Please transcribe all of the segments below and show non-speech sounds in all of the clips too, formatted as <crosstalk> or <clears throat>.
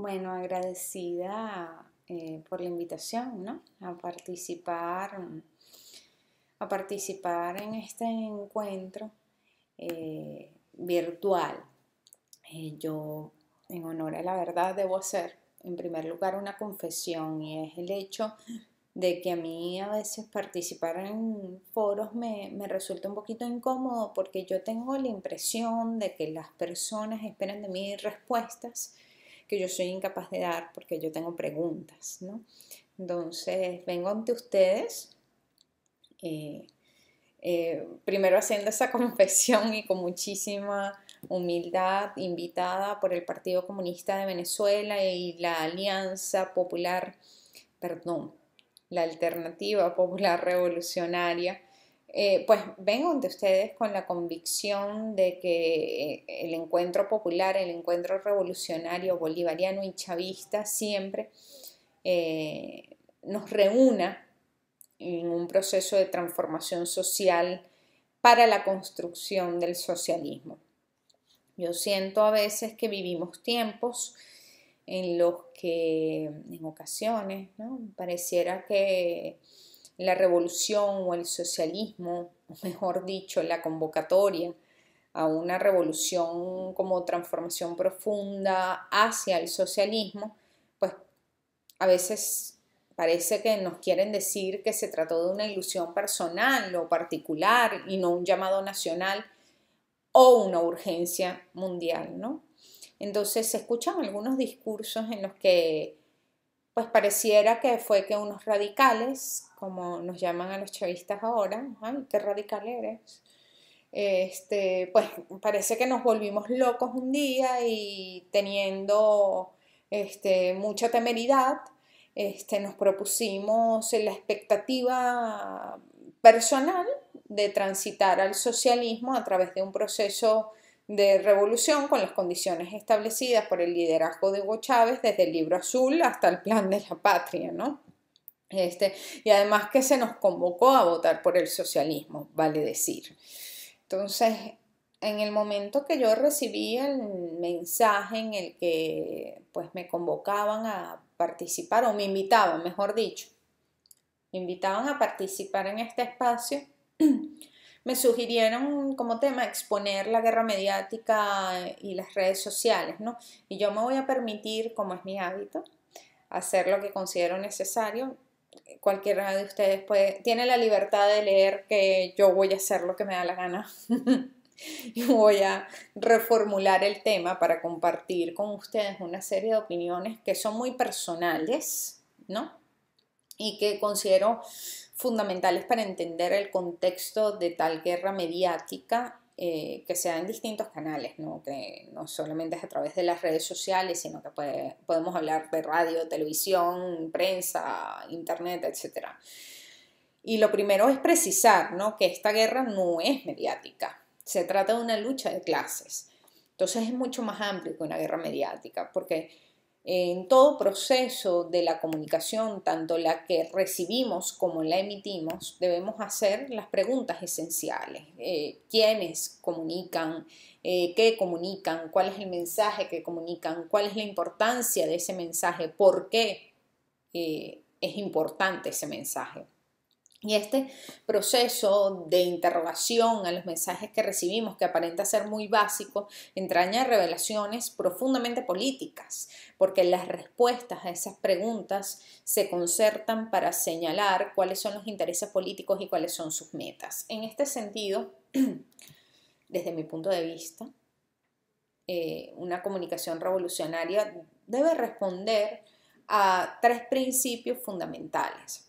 Bueno, agradecida eh, por la invitación, A participar, a participar en este encuentro eh, virtual. Eh, yo, en honor a la verdad, debo hacer, en primer lugar, una confesión y es el hecho de que a mí a veces participar en foros me, me, resulta un poquito incómodo porque yo tengo la impresión de que las personas esperan de mí respuestas que yo soy incapaz de dar porque yo tengo preguntas, Entonces, vengo ante ustedes, eh, eh, primero haciendo esa <laughs> confesión y con muchísima humildad, invitada por el Partido Comunista de Venezuela y la Alianza Popular, perdón, la Alternativa Popular Revolucionaria eh, pues vengo de ustedes con la convicción de que eh, el encuentro popular, el encuentro revolucionario, bolivariano y chavista siempre eh, nos reúna en un proceso de transformación social para la construcción del socialismo. Yo siento a veces que vivimos tiempos en los que en ocasiones pareciera que la revolución o el socialismo, mejor dicho, la convocatoria a una revolución como transformación profunda hacia el socialismo, pues a veces parece que nos quieren decir que se trató de una ilusión personal o particular y no un llamado nacional o una urgencia mundial, ¿no? Entonces se escuchan algunos discursos en los que pues pareciera que fue que unos radicales como nos llaman a los chavistas ahora, ay, qué radical eres. Este, pues parece que nos volvimos locos un día y teniendo este, mucha temeridad, este, nos propusimos la expectativa personal de transitar al socialismo a través de un proceso de revolución con las condiciones establecidas por el liderazgo de Hugo Chávez desde el libro azul hasta el plan de la patria, ¿no? Este, y además que se nos convocó a votar por el socialismo, vale decir. Entonces, en el momento que yo recibí el mensaje en el que pues me convocaban a participar o me invitaban, mejor dicho, me invitaban a participar en este espacio, <clears throat> me sugirieron como tema exponer la guerra mediática y las redes sociales, ¿no? Y yo me voy a permitir, como es mi hábito, hacer lo que considero necesario, cualquiera de ustedes puede, tiene la libertad de leer que yo voy a hacer lo que me da la gana. <laughs> y voy a reformular el tema para compartir con ustedes una serie de opiniones que son muy personales, Y que considero fundamentales para entender el contexto de tal guerra mediática eh, que sea en distintos canales, ¿no? que no solamente es a través de las redes sociales, sino que podemos hablar de radio, televisión, prensa, internet, etc. Y lo primero es precisar que esta guerra no es mediática, se trata de una lucha de clases. Entonces es mucho más amplio que una guerra mediática, porque en todo proceso de la comunicación, tanto la que recibimos como la emitimos, debemos hacer las preguntas esenciales. Eh, ¿Quiénes comunican? Eh, ¿Qué comunican? ¿Cuál es el mensaje que comunican? ¿Cuál es la importancia de ese mensaje? ¿Por qué eh, es importante ese mensaje? Y este proceso de interrogación a los mensajes que recibimos, que aparenta ser muy básico, entraña revelaciones profundamente políticas, porque las respuestas a esas preguntas se concertan para señalar cuáles son los intereses políticos y cuáles son sus metas. En este sentido, <clears throat> desde mi punto de vista, eh, una comunicación revolucionaria debe responder a tres principios fundamentales.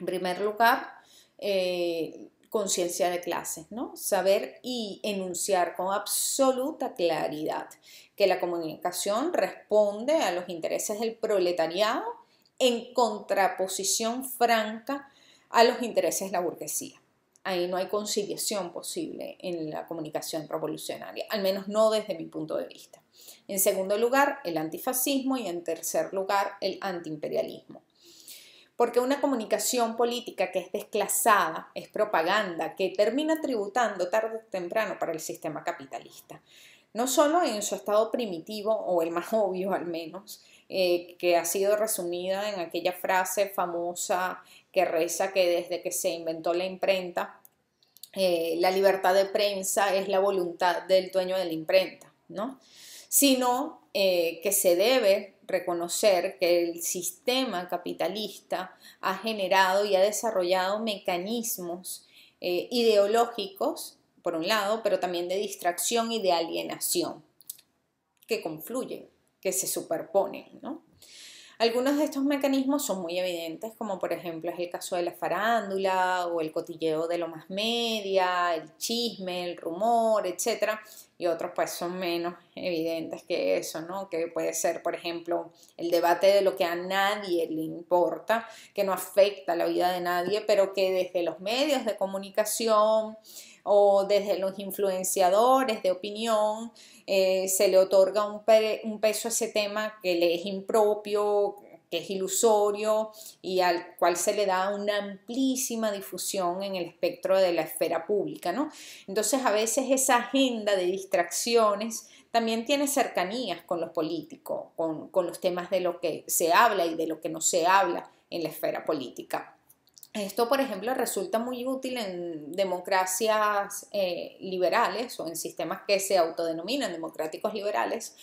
En primer lugar, eh, conciencia de clases, Saber y enunciar con absoluta claridad que la comunicación responde a los intereses del proletariado en contraposición franca a los intereses de la burguesía. Ahí no hay conciliación posible en la comunicación revolucionaria, al menos no desde mi punto de vista. En segundo lugar, el antifascismo y en tercer lugar, el antiimperialismo porque una comunicación política que es desclasada, es propaganda, que termina tributando tarde o temprano para el sistema capitalista. No solo en su estado primitivo, o el más <laughs> obvio al menos, eh, que ha sido resumida en aquella frase famosa que reza que desde que se inventó la imprenta, eh, la libertad de prensa es la voluntad del dueño de la imprenta, ¿no? sino eh, que se debe reconocer que el sistema capitalista ha generado y ha desarrollado mecanismos eh, ideológicos, por un lado, pero también de distracción y de alienación, que confluyen, que se superponen. Algunos de estos mecanismos son muy evidentes, como por ejemplo es el caso de la farándula o el cotilleo de lo más media, el chisme, el rumor, etc. Y otros pues son menos evidentes que eso, ¿no? Que puede ser, por ejemplo, el debate de lo que a nadie le importa, que no afecta la vida de nadie, pero que desde los medios de comunicación o desde los influenciadores de opinión eh, se le otorga un, un peso a ese tema que le es impropio, que es ilusorio y al cual se le da una amplísima difusión en el espectro de la esfera pública, ¿no? Entonces a veces esa agenda de distracciones también tiene cercanías con los políticos, con, los temas de lo que se habla y de lo que no se habla en la esfera política. Esto, por ejemplo, resulta muy útil en democracias eh, liberales o en sistemas que se autodenominan democráticos liberales,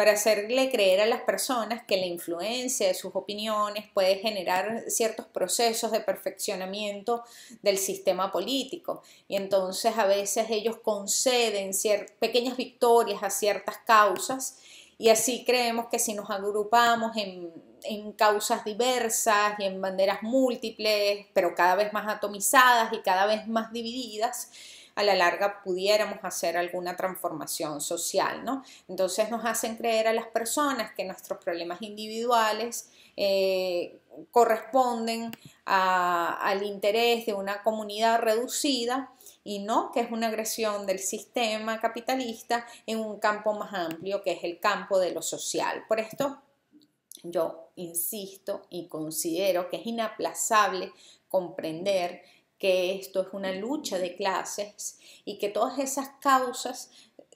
para hacerle creer a las personas que la influencia de sus opiniones puede generar ciertos procesos de perfeccionamiento del sistema político. Y entonces a veces ellos conceden pequeñas victorias a ciertas causas y así creemos que si nos agrupamos en, causas diversas y en banderas múltiples, pero cada vez más atomizadas y cada vez más divididas, a la larga pudiéramos hacer alguna transformación social, ¿no? Entonces nos hacen creer a las personas que nuestros problemas individuales eh, corresponden al interés de una comunidad reducida y no que es una agresión del sistema capitalista en un campo más amplio que es el campo de lo social. Por esto yo insisto y considero que es inaplazable comprender que esto es una lucha de clases y que todas esas causas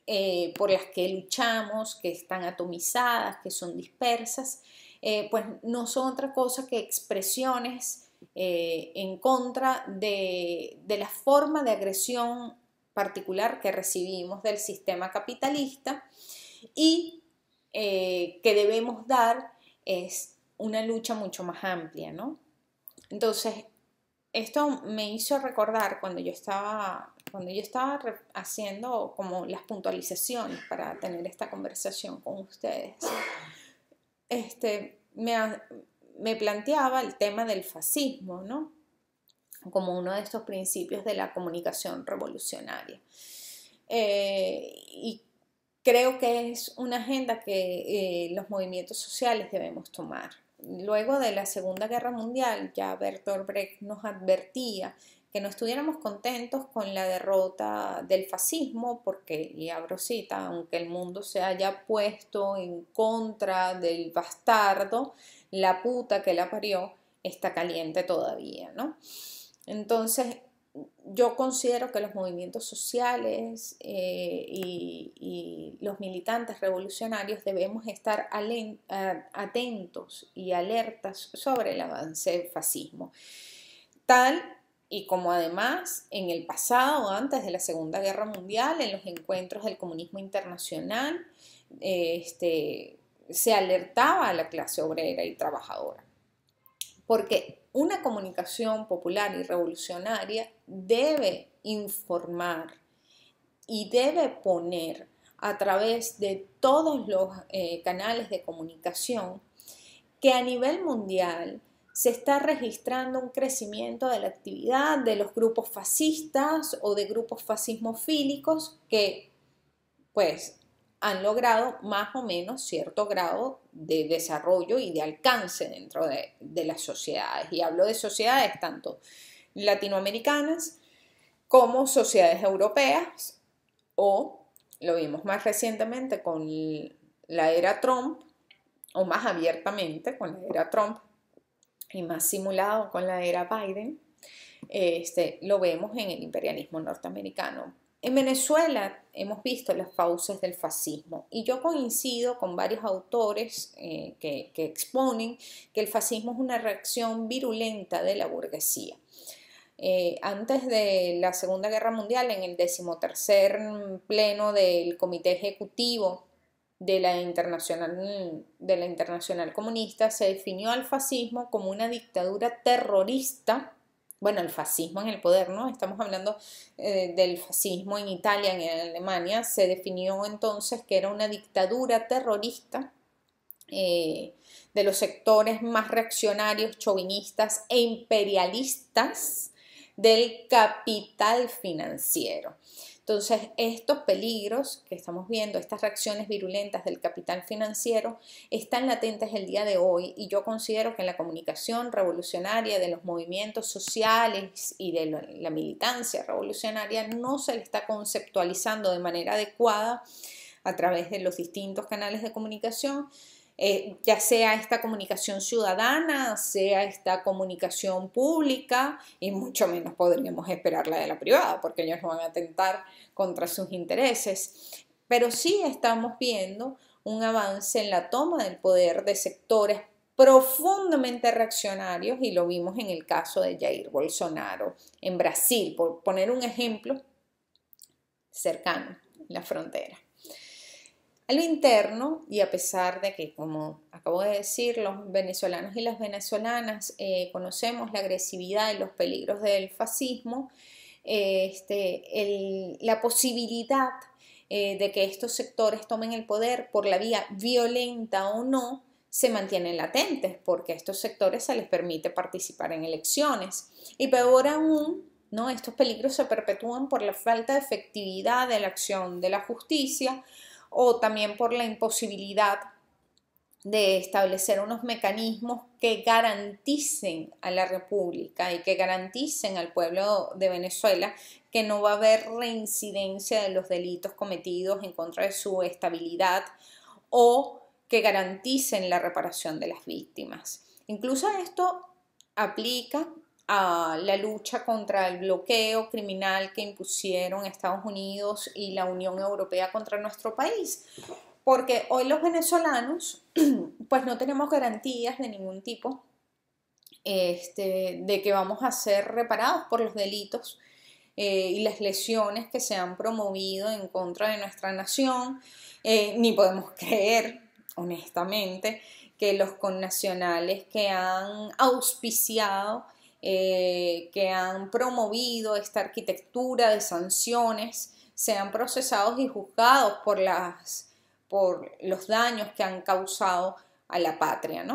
eh, por las que luchamos, que están atomizadas, que son dispersas, eh, pues no son otra cosa que expresiones eh, en contra de, la forma de agresión particular que recibimos del sistema capitalista y que debemos dar es una lucha mucho más amplia, ¿no? Entonces, esto me hizo recordar cuando yo estaba, cuando yo estaba haciendo como las puntualizaciones para tener esta conversación con ustedes. Este, me, planteaba el tema del fascismo, ¿no? Como uno de estos principios de la comunicación revolucionaria. Eh, y creo que es una agenda que eh, los movimientos sociales debemos tomar luego de la Segunda Guerra Mundial, ya Bertolt Brecht nos advertía que no estuviéramos contentos con la derrota del fascismo, porque, y abro cita, aunque el mundo se haya puesto en contra del bastardo, la puta que la parió está caliente todavía, ¿no? Entonces, yo considero que los movimientos sociales eh, y, los militantes revolucionarios debemos estar atentos y alertas sobre el avance del fascismo, tal y como además en el pasado, antes de la Segunda Guerra Mundial, en los encuentros del comunismo internacional, este, se alertaba a la clase obrera y trabajadora. Porque una comunicación popular y revolucionaria debe informar y debe poner a través de todos los eh, canales de comunicación que a nivel mundial se está registrando un crecimiento de la actividad de los grupos fascistas o de grupos fascismofílicos que pues han logrado más o menos cierto grado de desarrollo y de alcance dentro de, las sociedades. Y hablo de sociedades tanto latinoamericanas como sociedades europeas o lo vimos más recientemente con la era Trump, o más abiertamente con la era Trump y más simulado con la era Biden, este, lo vemos en el imperialismo norteamericano. En Venezuela hemos visto las fauces del fascismo y yo coincido con varios autores eh, que, exponen que el fascismo es una reacción virulenta de la burguesía. Eh, antes de la Segunda Guerra Mundial, en el decimotercer pleno del Comité Ejecutivo de la, Internacional, de la Internacional Comunista, se definió al fascismo como una dictadura terrorista bueno, el fascismo en el poder, ¿no? Estamos hablando eh, del fascismo en Italia, en Alemania, se definió entonces que era una dictadura terrorista eh, de los sectores más reaccionarios, chauvinistas e imperialistas del capital financiero. Entonces, estos peligros que estamos viendo, estas reacciones virulentas del capital financiero, están latentes el día de hoy y yo considero que en la comunicación revolucionaria de los movimientos sociales y de la militancia revolucionaria no se le está conceptualizando de manera adecuada a través de los distintos canales de comunicación eh, ya sea esta comunicación ciudadana, sea esta comunicación pública, y mucho menos podríamos esperar la de la privada, porque ellos no van a atentar contra sus intereses. Pero sí estamos viendo un avance en la toma del poder de sectores profundamente reaccionarios, y lo vimos en el caso de Jair Bolsonaro en Brasil, por poner un ejemplo cercano, la frontera. A lo interno, y a pesar de que, como acabo de decir, los venezolanos y las venezolanas eh, conocemos la agresividad y los peligros del fascismo, eh, este, la posibilidad eh, de que estos sectores tomen el poder por la vía violenta o no, se mantienen latentes, porque a estos sectores se les permite participar en elecciones. Y peor aún, ¿no? estos peligros se perpetúan por la falta de efectividad de la acción de la justicia, o también por la imposibilidad de establecer unos mecanismos que garanticen a la República y que garanticen al pueblo de Venezuela que no va a haber reincidencia de los delitos cometidos en contra de su estabilidad o que garanticen la reparación de las víctimas. Incluso esto aplica a la lucha contra el bloqueo criminal que impusieron Estados Unidos y la Unión Europea contra nuestro país. Porque hoy los venezolanos, <clears throat> pues no tenemos garantías de ningún tipo este, de que vamos a ser reparados por los delitos eh, y las lesiones que se han promovido en contra de nuestra nación, eh, ni podemos <laughs> creer, honestamente, que los connacionales que han auspiciado eh, que han promovido esta arquitectura de sanciones sean procesados y juzgados por, los daños que han causado a la patria.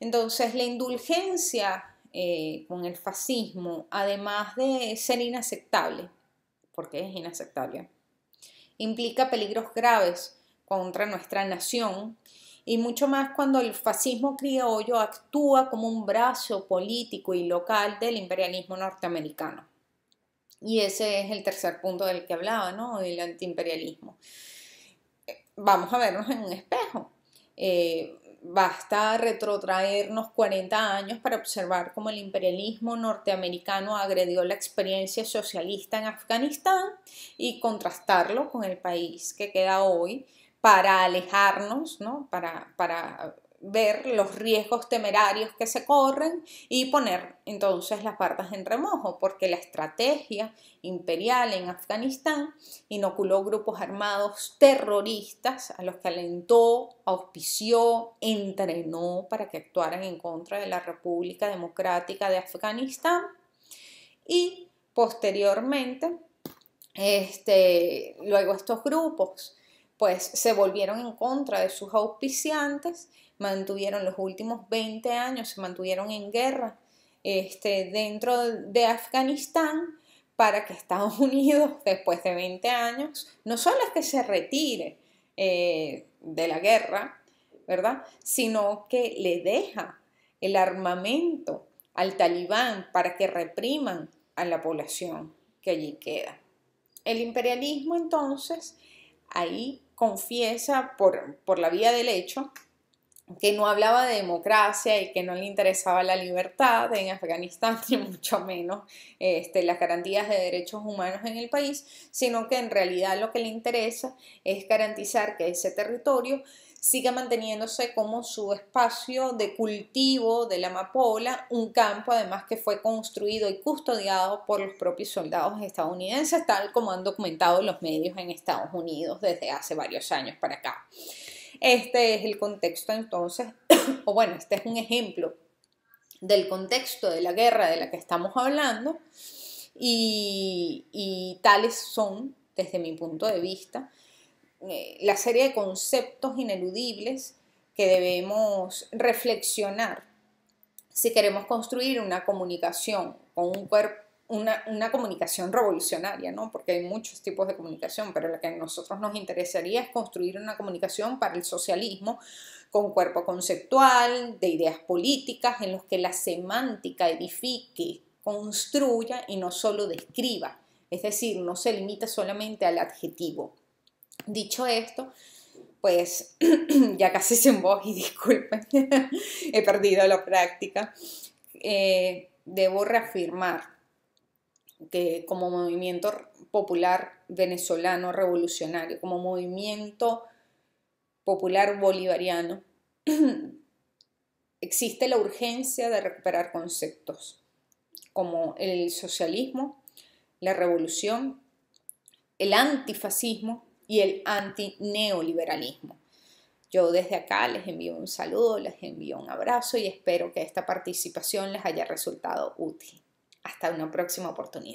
Entonces, la indulgencia eh, con el fascismo, además de ser inaceptable, porque es inaceptable, implica peligros graves contra nuestra nación y mucho más cuando el fascismo criollo actúa como un brazo político y local del imperialismo norteamericano. Y ese es el tercer punto del que hablaba, ¿no? El antiimperialismo. Vamos a vernos en un espejo. Eh, basta retrotraernos 40 años para observar cómo el imperialismo norteamericano agredió la experiencia socialista en Afganistán y contrastarlo con el país que queda hoy para alejarnos, para, ver los riesgos temerarios que se corren y poner entonces las partes en remojo, porque la estrategia imperial en Afganistán inoculó grupos armados terroristas a los que alentó, auspició, entrenó para que actuaran en contra de la República Democrática de Afganistán y posteriormente, este, luego estos grupos pues se volvieron en contra de sus auspiciantes, mantuvieron los últimos 20 años, se mantuvieron en guerra este, dentro de Afganistán para que Estados <laughs> Unidos, después de 20 años, no solo es que se retire eh, de la guerra, ¿verdad? Sino que le deja el armamento al talibán para que repriman a la población que allí queda. El imperialismo entonces ahí confiesa por, la vía del hecho que no hablaba de democracia y que no le interesaba la libertad en Afganistán, <laughs> ni mucho menos este, las garantías de derechos humanos en el país, sino que en realidad lo que le interesa es garantizar que ese territorio Sigue manteniéndose como su espacio de cultivo de la amapola, un campo además que fue construido y custodiado por los propios soldados estadounidenses, tal como han documentado los medios en Estados Unidos desde hace varios años para acá. Este es el contexto entonces, <coughs> o bueno, este es un ejemplo del contexto de la guerra de la que estamos hablando y tales son, desde mi punto de vista, eh, la serie de conceptos ineludibles que debemos reflexionar si queremos construir una comunicación con un cuerpo una, comunicación revolucionaria, ¿no? Porque hay muchos tipos de comunicación, pero la que a nosotros nos interesaría es construir una comunicación para el socialismo con cuerpo conceptual, de ideas políticas, en los que la semántica edifique, construya y no solo describa. Es decir, no se limita solamente al adjetivo. Dicho esto, pues <clears throat> ya casi sin voz y disculpen, he perdido la práctica. Eh, debo reafirmar que como movimiento popular venezolano revolucionario, como movimiento popular bolivariano, <clears throat> existe la urgencia de recuperar conceptos como el socialismo, la revolución, el antifascismo y el antineoliberalismo. Yo desde acá les envío un saludo, les envío un abrazo y espero que esta participación les haya resultado útil. Hasta una próxima oportunidad.